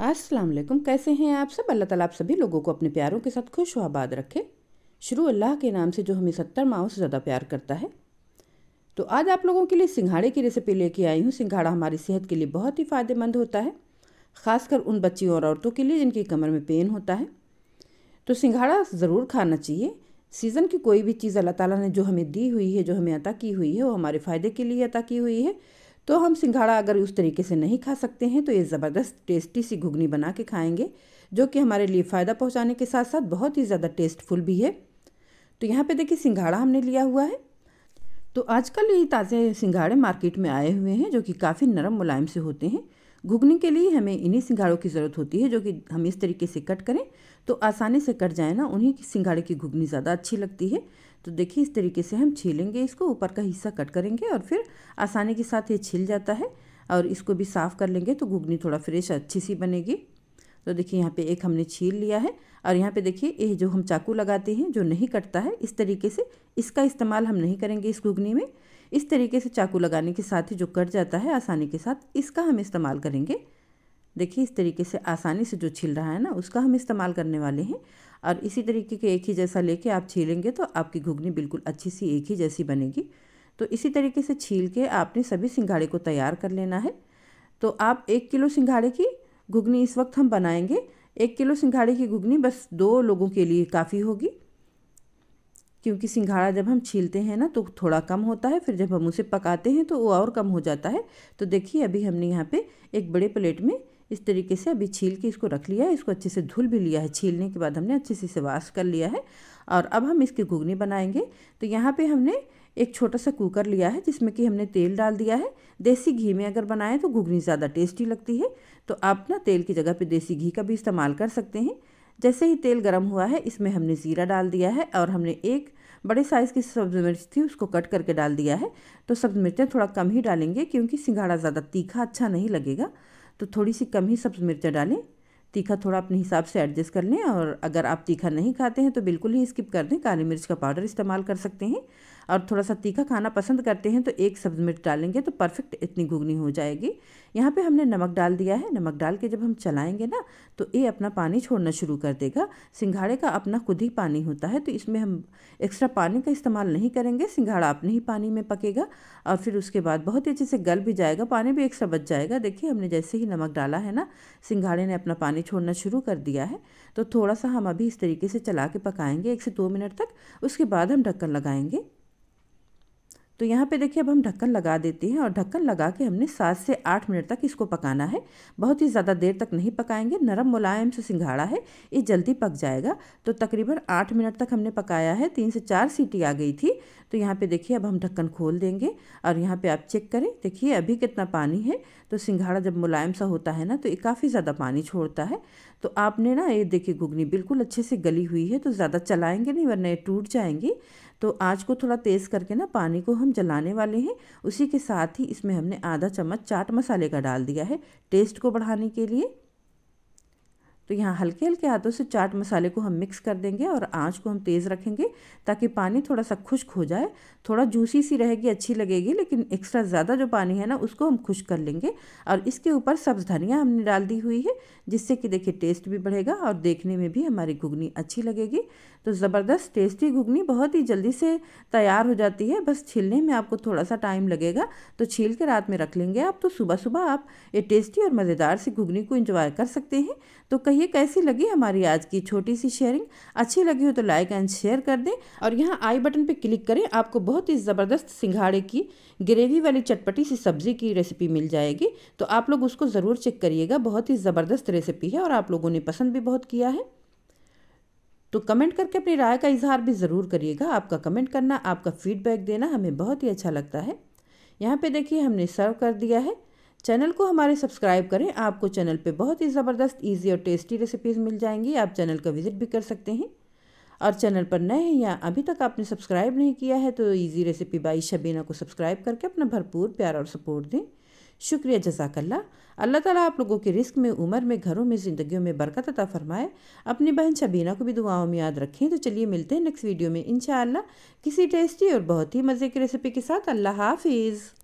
अस्सलाम वालेकुम कैसे हैं आप सब अल्लाह ताला आप सभी लोगों को अपने प्यारों के साथ खुश व आबाद रखे शुरू अल्लाह के नाम से जो हमें सत्तर माओ से ज़्यादा प्यार करता है तो आज आप लोगों के लिए सिंघाड़े की रेसिपी लेके आई हूँ सिंघाड़ा हमारी सेहत के लिए बहुत ही फ़ायदेमंद होता है ख़ासकर उन बच्चियों और औरतों के लिए जिनकी कमर में पेन होता है तो सिंघाड़ा ज़रूर खाना चाहिए सीज़न की कोई भी चीज़ अल्लाह ताला ने जो हमें दी हुई है जो हमें अता की हुई है वो हमारे फ़ायदे के लिए अता की हुई है तो हम सिंघाड़ा अगर उस तरीके से नहीं खा सकते हैं तो ये ज़बरदस्त टेस्टी सी घुगनी बना के खाएंगे जो कि हमारे लिए फ़ायदा पहुंचाने के साथ साथ बहुत ही ज़्यादा टेस्टफुल भी है तो यहाँ पे देखिए सिंघाड़ा हमने लिया हुआ है तो आजकल ये ताज़े सिंघाड़े मार्केट में आए हुए हैं जो कि काफ़ी नरम मुलायम से होते हैं घुगनी के लिए हमें इन्हीं सिंघाड़ों की ज़रूरत होती है जो कि हम इस तरीके से कट करें तो आसानी से कट जाए ना उन्हीं सिंघाड़े की घुगनी ज़्यादा अच्छी लगती है तो देखिए इस तरीके से हम छीलेंगे इसको ऊपर का हिस्सा कट करेंगे और फिर आसानी के साथ ये छिल जाता है और इसको भी साफ़ कर लेंगे तो घुगनी थोड़ा फ्रेश अच्छी सी बनेगी तो देखिए यहाँ पे एक हमने छील लिया है और यहाँ पे देखिए ये जो हम चाकू लगाते हैं जो नहीं कटता है इस तरीके से इसका इस्तेमाल हम नहीं करेंगे इस घुगनी में इस तरीके से चाकू लगाने के साथ ही जो कट जाता है आसानी के साथ इसका हम इस्तेमाल करेंगे देखिए इस तरीके से आसानी से जो छील रहा है ना उसका हम इस्तेमाल करने वाले हैं और इसी तरीके के एक ही जैसा लेके आप छीलेंगे तो आपकी घुगनी बिल्कुल अच्छी सी एक ही जैसी बनेगी तो इसी तरीके से छील के आपने सभी सिंघाड़े को तैयार कर लेना है तो आप एक किलो सिंघाड़े की घुगनी इस वक्त हम बनाएंगे एक किलो सिंघाड़े की घुगनी बस दो लोगों के लिए काफ़ी होगी क्योंकि सिंघाड़ा जब हम छीलते हैं ना तो थोड़ा कम होता है फिर जब हम उसे पकाते हैं तो वो और कम हो जाता है तो देखिए अभी हमने यहाँ पे एक बड़े प्लेट में इस तरीके से अभी छील के इसको रख लिया है इसको अच्छे से धुल भी लिया है छीलने के बाद हमने अच्छे से इसे वाश कर लिया है और अब हम इसकी घुगनी बनाएंगे तो यहाँ पे हमने एक छोटा सा कुकर लिया है जिसमें कि हमने तेल डाल दिया है देसी घी में अगर बनाएं तो घुगनी ज़्यादा टेस्टी लगती है तो आप ना तेल की जगह पे देसी घी का भी इस्तेमाल कर सकते हैं जैसे ही तेल गर्म हुआ है इसमें हमने ज़ीरा डाल दिया है और हमने एक बड़े साइज़ की सब्ज़ मिर्च थी उसको कट करके डाल दिया है तो सब्ज़ मिर्चें थोड़ा कम ही डालेंगे क्योंकि सिंघाड़ा ज़्यादा तीखा अच्छा नहीं लगेगा तो थोड़ी सी कम ही सब्ज मिर्चा डालें तीखा थोड़ा अपने हिसाब से एडजस्ट कर लें और अगर आप तीखा नहीं खाते हैं तो बिल्कुल ही स्किप कर दें काली मिर्च का पाउडर इस्तेमाल कर सकते हैं और थोड़ा सा तीखा खाना पसंद करते हैं तो एक सब्ज़ मिर्च डालेंगे तो परफेक्ट इतनी घुगनी हो जाएगी यहाँ पे हमने नमक डाल दिया है नमक डाल के जब हम चलाएंगे ना तो ये अपना पानी छोड़ना शुरू कर देगा सिंघाड़े का अपना खुद ही पानी होता है तो इसमें हम एक्स्ट्रा पानी का इस्तेमाल नहीं करेंगे सिंघाड़ा अपने ही पानी में पकेगा और फिर उसके बाद बहुत ही अच्छे से गल भी जाएगा पानी भी एक्स्ट्रा बच जाएगा देखिए हमने जैसे ही नमक डाला है ना सिंघाड़े ने अपना पानी छोड़ना शुरू कर दिया है तो थोड़ा सा हम अभी इस तरीके से चला के पकाएंगे एक से दो मिनट तक उसके बाद हम ढक्कन लगाएंगे तो यहाँ पे देखिए अब हम ढक्कन लगा देते हैं और ढक्कन लगा के हमने सात से आठ मिनट तक इसको पकाना है बहुत ही ज़्यादा देर तक नहीं पकाएंगे नरम मुलायम से सिंघाड़ा है ये जल्दी पक जाएगा तो तकरीबन आठ मिनट तक हमने पकाया है तीन से चार सीटी आ गई थी तो यहाँ पे देखिए अब हम ढक्कन खोल देंगे और यहाँ पे आप चेक करें देखिए अभी कितना पानी है तो सिंघाड़ा जब मुलायम सा होता है ना तो ये काफ़ी ज़्यादा पानी छोड़ता है तो आपने ना ये देखिए घुगनी बिल्कुल अच्छे से गली हुई है तो ज़्यादा चलाएंगे नहीं वरना ये टूट जाएंगी तो आँच को थोड़ा तेज़ करके ना पानी को हम जलाने वाले हैं उसी के साथ ही इसमें हमने आधा चम्मच चाट मसाले का डाल दिया है टेस्ट को बढ़ाने के लिए तो यहाँ हल्के हल्के हाथों से चाट मसाले को हम मिक्स कर देंगे और आँच को हम तेज़ रखेंगे ताकि पानी थोड़ा सा खुश्क हो जाए थोड़ा जूसी सी रहेगी अच्छी लगेगी लेकिन एक्स्ट्रा ज़्यादा जो पानी है ना उसको हम खुश कर लेंगे और इसके ऊपर सब्ज़ धनिया हमने डाल दी हुई है जिससे कि देखिए टेस्ट भी बढ़ेगा और देखने में भी हमारी घुगनी अच्छी लगेगी तो ज़बरदस्त टेस्टी घुगनी बहुत ही जल्दी से तैयार हो जाती है बस छीलने में आपको थोड़ा सा टाइम लगेगा तो छील के रात में रख लेंगे आप तो सुबह सुबह आप ये टेस्टी और मज़ेदार सी घुगनी को इंजॉय कर सकते हैं तो कहीं बताइए कैसी लगी हमारी आज की छोटी सी शेयरिंग अच्छी लगी हो तो लाइक एंड शेयर कर दें और यहाँ आई बटन पर क्लिक करें आपको बहुत ही ज़बरदस्त सिंघाड़े की ग्रेवी वाली चटपटी सी सब्ज़ी की रेसिपी मिल जाएगी तो आप लोग उसको ज़रूर चेक करिएगा बहुत ही ज़बरदस्त रेसिपी है और आप लोगों ने पसंद भी बहुत किया है तो कमेंट करके अपनी राय का इजहार भी ज़रूर करिएगा आपका कमेंट करना आपका फीडबैक देना हमें बहुत ही अच्छा लगता है यहाँ पे देखिए हमने सर्व कर दिया है चैनल को हमारे सब्सक्राइब करें आपको चैनल पे बहुत ही ज़बरदस्त इजी और टेस्टी रेसिपीज़ मिल जाएंगी आप चैनल का विज़िट भी कर सकते हैं और चैनल पर नए हैं या अभी तक आपने सब्सक्राइब नहीं किया है तो इजी रेसिपी बाई शबीना को सब्सक्राइब करके अपना भरपूर प्यार और सपोर्ट दें शुक्रिया जजाकल्ला अल्लाह ताला आप लोगों के रिस्क में उम्र में घरों में ज़िंदगी में बरकत अता फरमाए अपनी बहन शबीना को भी दुआओं में याद रखें तो चलिए मिलते हैं नेक्स्ट वीडियो में इन किसी टेस्टी और बहुत ही मज़े की रेसिपी के साथ अल्लाह हाफिज़